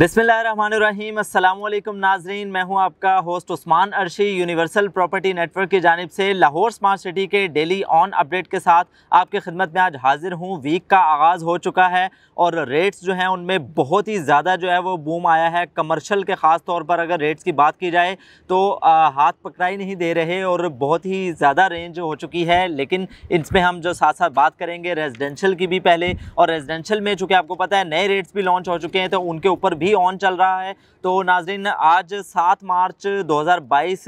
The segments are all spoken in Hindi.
बिसमीम अल्लाम नाजरीन मैं हूं आपका host Usman Arshi universal property network की जानब से लाहौर स्मार्ट सिटी के डेली ऑन अपडेट के साथ आपके खिदमत में आज हाजिर हूं वीक का आगाज़ हो चुका है और रेट्स जो हैं उनमें बहुत ही ज़्यादा जो है वो बूम आया है कमर्शल के ख़ास तौर पर अगर रेट्स की बात की जाए तो आ, हाथ पकड़ाई नहीं दे रहे और बहुत ही ज़्यादा रेंज हो चुकी है लेकिन इसमें हम जो साथ साथ बात करेंगे रेजिडेंशल की भी पहले और रेजिडेंशल में चूँकि आपको पता है नए रेट्स भी लॉन्च हो चुके हैं तो उनके ऊपर भी भी ऑन चल रहा है तो नाजरीन आज सात मार्च 2022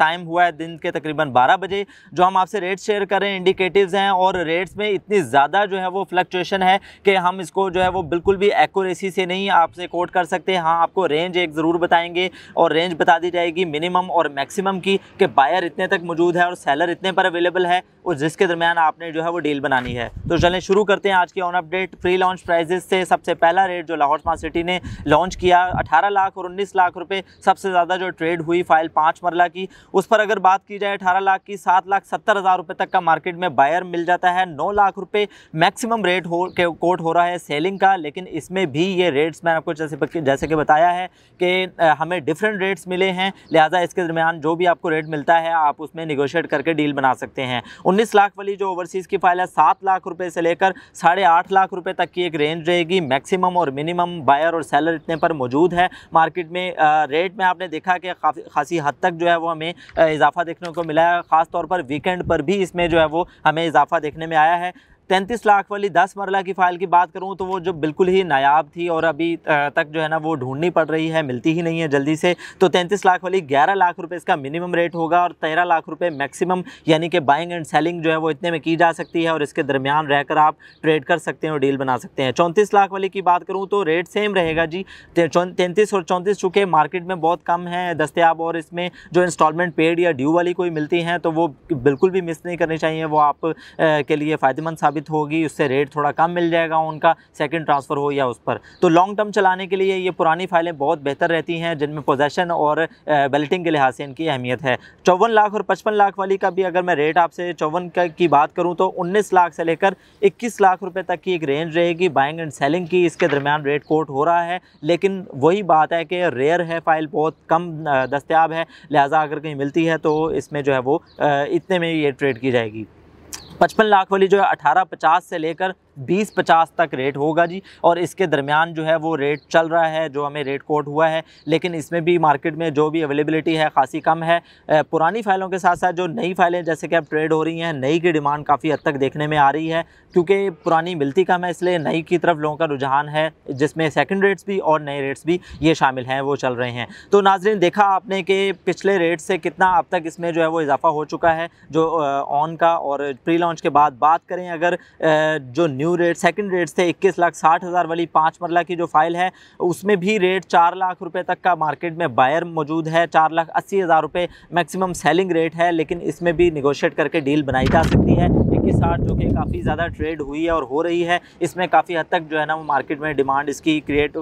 टाइम हुआ है दिन के तकरीबन 12 बजे जो हम आपसे रेट शेयर करें इंडिकेटिव्स हैं और रेट्स में इतनी ज़्यादा जो है वो फ्लक्चुएशन है कि हम इसको जो है वो बिल्कुल भी एक्यूरेसी से नहीं आपसे कोट कर सकते हाँ आपको रेंज एक ज़रूर बताएंगे और रेंज बता दी जाएगी मिनिमम और मैक्सिमम की कि बायर इतने तक मौजूद है और सेलर इतने पर अवेलेबल है और जिसके दरमियान आपने जो है वो डील बनानी है तो चलें शुरू करते हैं आज की on update pre launch prices से सबसे पहला रेट जो लाहौर स्मार्ट सिटी ने लॉन्च किया 18 लाख और 19 लाख रुपए सबसे ज़्यादा जो ट्रेड हुई फाइल पाँच मरला की उस पर अगर बात की जाए अठारह लाख की सात लाख सत्तर हज़ार रुपये तक का मार्केट में बायर मिल जाता है नौ लाख रुपये मैक्सिमम रेट हो के कोट हो रहा है सेलिंग का लेकिन इसमें भी ये रेट्स मैंने आपको जैसे जैसे कि बताया है कि हमें डिफरेंट रेट्स मिले हैं लिहाजा इसके दरमियान जो भी आपको रेट मिलता है आप उसमें निगोशिएट करके डील बना सकते हैं उन्नीस लाख वाली जो ओवरसीज़ की फाइल है सात लाख रुपये से लेकर साढ़े आठ लाख रुपये तक की एक रेंज रहेगी मैक्सिमम और मिनिमम बायर और सेलर इतने पर मौजूद है मार्केट में रेट में आपने देखा कि खासी हद तक जो है वो हमें इजाफा देखने को मिला है ख़ास तौर पर वीकेंड पर भी इसमें जो है वो हमें इजाफा देखने में आया है तैंतीस लाख वाली दस मरला की फ़ाइल की बात करूँ तो वो जो बिल्कुल ही नायाब थी और अभी तक जो है ना वो ढूंढनी पड़ रही है मिलती ही नहीं है जल्दी से तो तैंतीस लाख वाली ग्यारह लाख रुपये इसका मिनिमम रेट होगा और तेरह लाख रुपये मैक्सिमम यानी कि बाइंग एंड सेलिंग जो है वो इतने में की जा सकती है और इसके दरमियान रहकर आप ट्रेड कर सकते हैं और डील बना सकते हैं चौंतीस लाख वाली की बात करूँ तो रेट सेम रहेगा जी तैंतीस और चौंतीस चूँकि मार्केट में बहुत कम है दस्तियाब और इसमें जो इंस्टॉलमेंट पेड या ड्यू वाली कोई मिलती हैं तो वो बिल्कुल भी मिस नहीं करनी चाहिए वो आप के लिए फ़ायदेमंद साबित साबित होगी उससे रेट थोड़ा कम मिल जाएगा उनका सेकेंड ट्रांसफ़र हो या उस पर तो लॉन्ग टर्म चलाने के लिए ये पुरानी फाइलें बहुत बेहतर रहती हैं जिनमें पोजेशन और बेल्टिंग के लिहाज से इनकी अहमियत है चौवन लाख और पचपन लाख वाली का भी अगर मैं रेट आपसे चौवन की बात करूँ तो उन्नीस लाख से लेकर इक्कीस लाख रुपये तक की एक रेंज रहेगी बाइंग एंड सेलिंग की इसके दरमियान रेट कोट हो रहा है लेकिन वही बात है कि रेयर है फाइल बहुत कम दस्तियाब है लिहाजा अगर कहीं मिलती है तो इसमें जो है वो इतने में ये ट्रेड की जाएगी पचपन लाख वाली जो है अठारह पचास से लेकर बीस पचास तक रेट होगा जी और इसके दरमियान जो है वो रेट चल रहा है जो हमें रेट कोट हुआ है लेकिन इसमें भी मार्केट में जो भी अवेलेबिलिटी है खासी कम है पुरानी फाइलों के साथ साथ जो नई फाइलें जैसे कि अब ट्रेड हो रही हैं नई की डिमांड काफ़ी हद तक देखने में आ रही है क्योंकि पुरानी मिलती कम है इसलिए नई की तरफ लोगों का रुझान है जिसमें सेकेंड रेट्स भी और नए रेट्स भी ये शामिल हैं वो चल रहे हैं तो नाजरीन देखा आपने कि पिछले रेट से कितना अब तक इसमें जो है वो इजाफा हो चुका है जो ऑन का और प्री लॉन्च के बाद बात करें अगर जो new new rate second rates थे इक्कीस लाख साठ हज़ार वाली पाँच मरला की जो फ़ाइल है उसमें भी रेट चार लाख रुपये तक का मार्केट में बायर मौजूद है चार लाख अस्सी हज़ार रुपये मैक्सिमम सेलिंग रेट है लेकिन इसमें भी निगोशिएट करके डील बनाई जा सकती है के साथ जो कि काफ़ी ज़्यादा ट्रेड हुई है और हो रही है इसमें काफ़ी हद तक जो है ना वो मार्केट में डिमांड इसकी क्रिएट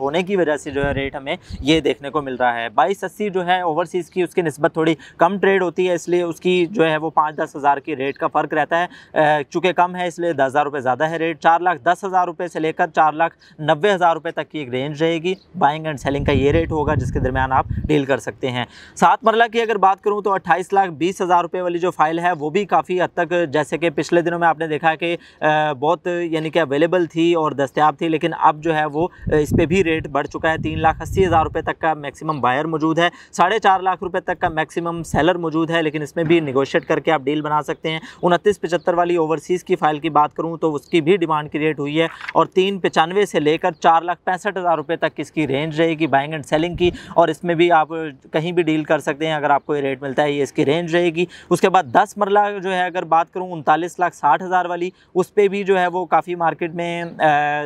होने की वजह से जो है रेट हमें ये देखने को मिल रहा है बाईस अस्सी जो है ओवरसीज़ की उसकी नस्बत थोड़ी कम ट्रेड होती है इसलिए उसकी जो है वो पाँच दस हज़ार की रेट का फ़र्क रहता है चूँकि कम है इसलिए दस हज़ार रुपये ज़्यादा है रेट चार लाख दस हज़ार रुपये से लेकर चार लाख नब्बे हज़ार रुपये तक की एक रेंज रहेगी बाइंग एंड सेलिंग का ये रेट होगा जिसके दरमियान आप डील कर सकते हैं सात मरला की अगर बात करूँ तो अट्ठाईस लाख बीस हज़ार रुपये वाली जो फाइल है वो भी काफ़ी हद तक जैसे कि पिछले दिनों में आपने देखा कि बहुत यानी कि अवेलेबल थी और दस्तियाब थी लेकिन अब जो है वो इस पर भी रेट बढ़ चुका है तीन लाख अस्सी हज़ार रुपये तक का मैक्सिमम बायर मौजूद है साढ़े चार लाख रुपये तक का मैक्सिमम सेलर मौजूद है लेकिन इसमें भी निगोशिएट करके आप डील बना सकते हैं उनतीस पचहत्तर वाली ओवरसीज़ की फ़ाइल की बात करूँ तो उसकी भी डिमांड क्रिएट हुई है और तीन पचानवे से लेकर चार लाख पैंसठ हज़ार रुपये तक इसकी रेंज रहेगी बाइंग एंड सेलिंग की और इसमें भी आप कहीं भी डील कर सकते हैं अगर आपको ये रेट मिलता है ये इसकी रेंज रहेगी उसके बाद दस मरला जो है अगर बात करूँ उनतालीस इकतालीस लाख साठ हज़ार वाली उस पर भी जो है वो काफ़ी मार्केट में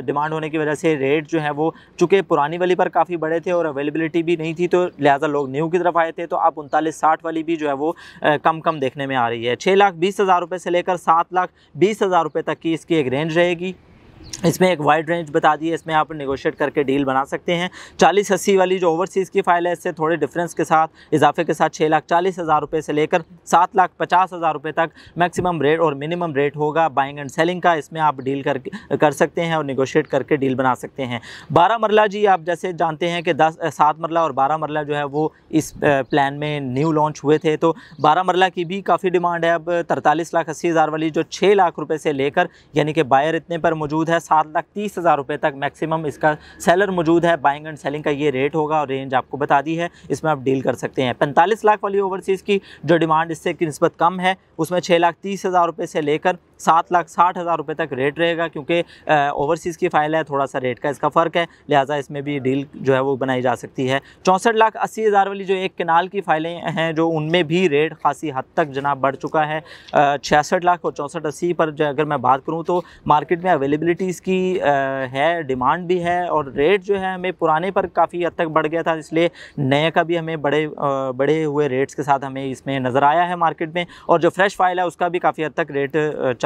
डिमांड होने की वजह से रेट जो है वो चूँकि पुरानी वाली पर काफ़ी बड़े थे और अवेलेबिलिटी भी नहीं थी तो लिहाजा लोग न्यू की तरफ आए थे तो अब उनतालीस साठ वाली भी जो है वो कम कम देखने में आ रही है छः लाख बीस हज़ार रुपये से लेकर सात लाख बीस हज़ार रुपये तक की इसकी एक रेंज रहेगी इसमें एक वाइड रेंज बता दी है इसमें आप नेगोशिएट करके डील बना सकते हैं चालीस अस्सी वाली जो ओवरसीज़ की फ़ाइल है इससे थोड़े डिफरेंस के साथ इजाफे के साथ छः लाख चालीस हज़ार रुपये से लेकर सात लाख पचास हज़ार रुपये तक मैक्सिमम रेट और मिनिमम रेट होगा बाइंग एंड सेलिंग का इसमें आप डील कर कर सकते हैं और निगोशिएट करके डील बना सकते हैं बारह मरला जी आप जैसे जानते हैं कि दस सात मरला और बारह मरला जो है वो इस प्लान में न्यू लॉन्च हुए थे तो बारह मरला की भी काफ़ी डिमांड है अब तरतालीस लाख अस्सी हज़ार वाली जो छः लाख रुपये से लेकर यानी कि बायर इतने पर मौजूद है सात लाख तीस हज़ार रुपये तक मैक्सिमम इसका सेलर मौजूद है बाइंग एंड सेलिंग का ये रेट होगा और रेंज आपको बता दी है इसमें आप डील कर सकते हैं पैंतालीस लाख वाली ओवरसीज़ की जो डिमांड इससे की नस्बत कम है उसमें छः लाख तीस हज़ार रुपये से लेकर सात लाख साठ हज़ार रुपये तक रेट रहेगा क्योंकि ओवरसीज़ की फ़ाइल है थोड़ा सा रेट का इसका फ़र्क है लिहाजा इसमें भी डील जो है वो बनाई जा सकती है चौंसठ लाख अस्सी हज़ार वाली जो एक कनाल की फ़ाइलें हैं जो उनमें भी रेट खासी हद तक जनाब बढ़ चुका है छियासठ लाख और चौंसठ अस्सी पर जो अगर मैं बात करूँ तो मार्केट में अवेलेबिलिटी इसकी है डिमांड भी है और रेट जो है हमें पुराने पर काफ़ी हद तक बढ़ गया था इसलिए नए का भी हमें बड़े बढ़े हुए रेट्स के साथ हमें इसमें नज़र आया है मार्केट में और जो फ्रेश फाइल है उसका भी काफ़ी हद तक रेट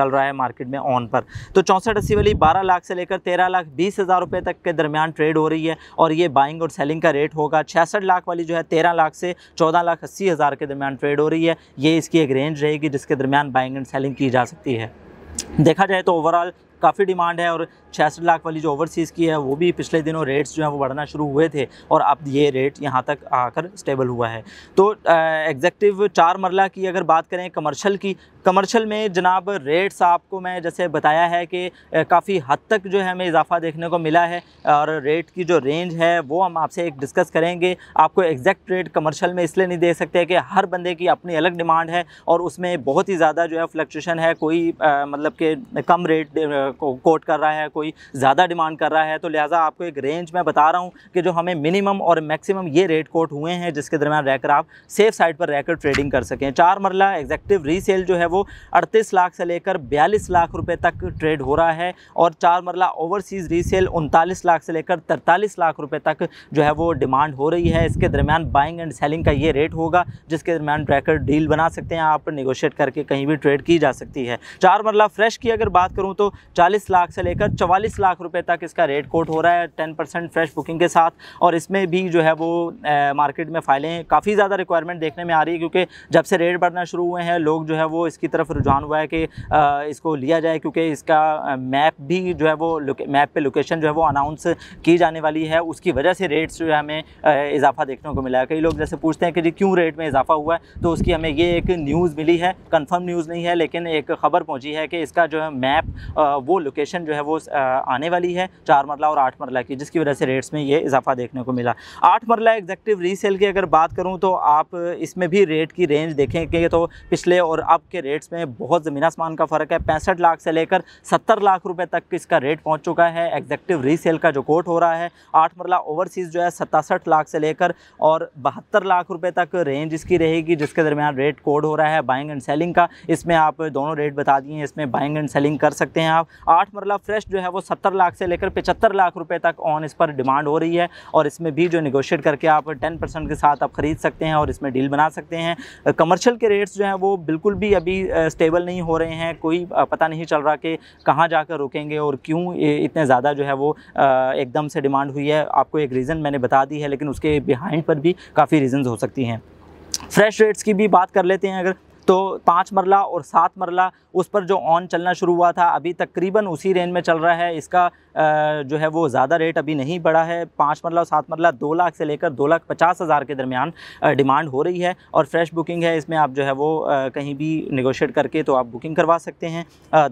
चल रहा है मार्केट में ऑन पर तो चौंसठ अस्सी वाली बारह लाख से लेकर तेरह लाख बीस हज़ार रुपये तक के दरमियान ट्रेड हो रही है और ये बाइंग और सेलिंग का रेट होगा छियासठ लाख वाली जो है तेरह लाख से चौदह लाख अस्सी हज़ार के दरमियान ट्रेड हो रही है ये इसकी एक रेंज रहेगी जिसके दरमियान बाइंग एंड सेलिंग की जा सकती है देखा जाए तो ओवरऑल काफ़ी डिमांड है और छियासठ लाख वाली जो ओवरसीज़ की है वो भी पिछले दिनों रेट्स जो है वो बढ़ना शुरू हुए थे और अब ये रेट यहाँ तक आकर स्टेबल हुआ है तो एग्जेक्टिव चार मरला की अगर बात करें कमर्शल की कमर्शियल में जनाब रेट्स आपको मैं जैसे बताया है कि काफ़ी हद तक जो है हमें इजाफा देखने को मिला है और रेट की जो रेंज है वो हम आपसे एक डिस्कस करेंगे आपको एग्जैक्ट रेट कमर्शियल में इसलिए नहीं दे सकते कि हर बंदे की अपनी अलग डिमांड है और उसमें बहुत ही ज़्यादा जो है फ्लक्चुएशन है कोई आ, मतलब कि कम रेट कोट कर रहा है कोई ज़्यादा डिमांड कर रहा है तो लिहाजा आपको एक रेंज मैं बता रहा हूँ कि जो हमें मिनिमम और मैक्सिमम ये रेट कोट हुए हैं जिसके दरमियान रहकर आप सेफ साइड पर रहकर ट्रेडिंग कर सकें चार मरला एग्जैक्टिव रीसेल जो है वो अड़तीस लाख से लेकर बयालीस लाख रुपये तक ट्रेड हो रहा है और चार मरला ओवरसीज़ रीसेल उनतालीस लाख से लेकर तरतालीस लाख रुपये तक जो है वो डिमांड हो रही है इसके दरमियान बाइंग एंड सेलिंग का ये रेट होगा जिसके दरमियान ट्रैकर डील बना सकते हैं आप निगोशिएट करके कहीं भी ट्रेड की जा सकती है चार मरला फ्रेश की अगर बात करूँ तो चालीस लाख से लेकर चवालीस लाख रुपये तक इसका रेट कोट हो रहा है टेन परसेंट फ्रेश बुकिंग के साथ और इसमें भी जो है वो मार्केट में फाइलें काफ़ी ज़्यादा रिक्वायरमेंट देखने में आ रही है क्योंकि जब से रेट बढ़ना शुरू हुए हैं लोग जो है वो इसके इसकी तरफ रुझान हुआ है कि इसको लिया जाए क्योंकि इसका मैप भी जो है वो मैप पे लोकेशन जो है वो अनाउंस की जाने वाली है उसकी वजह से रेट्स जो है हमें इजाफा देखने को मिला है कई लोग जैसे पूछते हैं कि जी क्यों रेट में इजाफा हुआ है तो उसकी हमें ये एक न्यूज़ मिली है कन्फर्म न्यूज़ नहीं है लेकिन एक ख़बर पहुँची है कि इसका जो है मैप वो लोकेशन जो है वो आने वाली है चार मरला और आठ मरला की जिसकी वजह से रेट्स में ये इजाफा देखने को मिला आठ मरला एग्जेक्टिव रीसेल की अगर बात करूँ तो आप इसमें भी रेट की रेंज देखेंगे तो पिछले और अब के रेट रेट्स में बहुत ज़मीन आसमान का फ़र्क है पैंसठ लाख से लेकर सत्तर लाख रुपए तक इसका रेट पहुंच चुका है एग्जेक्टिव रीसेल का जो कोट हो रहा है आठ मरला ओवरसीज़ जो है सतासठ लाख से लेकर और बहत्तर लाख रुपए तक रेंज इसकी रहेगी जिसके दरमियान रेट कोड हो रहा है बाइंग एंड सेलिंग का इसमें आप दोनों रेट बता दिए इसमें बाइंग एंड सेलिंग कर सकते हैं आप आठ मरला फ्रेश जो है वो सत्तर लाख से लेकर पचहत्तर लाख रुपये तक ऑन इस पर डिमांड हो रही है और इसमें भी जो निगोशिएट करके आप टेन के साथ आप ख़रीद सकते हैं और इसमें डील बना सकते हैं कमर्शियल के रेट्स जो हैं वो बिल्कुल भी अभी स्टेबल नहीं हो रहे हैं कोई पता नहीं चल रहा कि कहाँ जाकर रुकेंगे और क्यों इतने ज़्यादा जो है वो एकदम से डिमांड हुई है आपको एक रीज़न मैंने बता दी है लेकिन उसके बिहाइंड पर भी काफ़ी रीजन हो सकती हैं फ्रेश रेट्स की भी बात कर लेते हैं अगर तो पाँच मरला और सात मरला उस पर जो ऑन चलना शुरू हुआ था अभी तकरीबन उसी रेंज में चल रहा है इसका जो है वो ज़्यादा रेट अभी नहीं बढ़ा है पाँच मरला सात मरला दो लाख से लेकर दो लाख पचास हज़ार के दरमियान डिमांड हो रही है और फ्रेश बुकिंग है इसमें आप जो है वो कहीं भी निगोशिएट करके तो आप बुकिंग करवा सकते हैं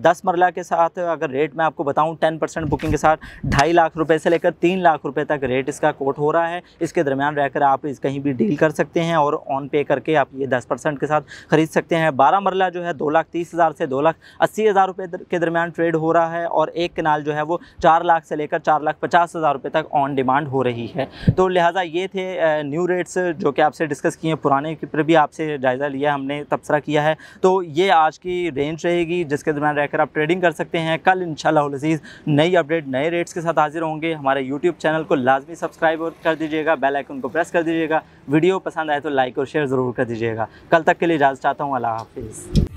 दस मरला के साथ अगर रेट मैं आपको बताऊँ टेन परसेंट बुकिंग के साथ ढाई लाख रुपये से लेकर तीन लाख रुपये तक रेट इसका कोट हो रहा है इसके दरमियान रहकर आप इस कहीं भी डील कर सकते हैं और ऑन पे करके आप ये दस परसेंट के साथ ख़रीद सकते हैं बारह मरला जो है दो लाख तीस हज़ार से दो लाख अस्सी हज़ार रुपये के दरमियान ट्रेड हो रहा है और एक कनाल जो है वो चार लाख से लेकर चार लाख पचास हज़ार रुपये तक ऑन डिमांड हो रही है तो लिहाजा ये थे न्यू रेट्स जो कि आपसे डिस्कस किए पुराने पर भी आपसे जायज़ा लिया हमने तबसरा किया है तो ये आज की रेंज रहेगी जिसके दरमियान रहकर आप ट्रेडिंग कर सकते हैं कल इन शजीज़ नई अपडेट नए रेट्स के साथ हाजिर होंगे हमारे यूट्यूब चैनल को लाजमी सब्सक्राइब कर दीजिएगा बेल आइकन को प्रेस कर दीजिएगा वीडियो पसंद आए तो लाइक और शेयर ज़रूर कर दीजिएगा कल तक के लिए इजाज़ चाहता हूँ अल्लाह हाफिज़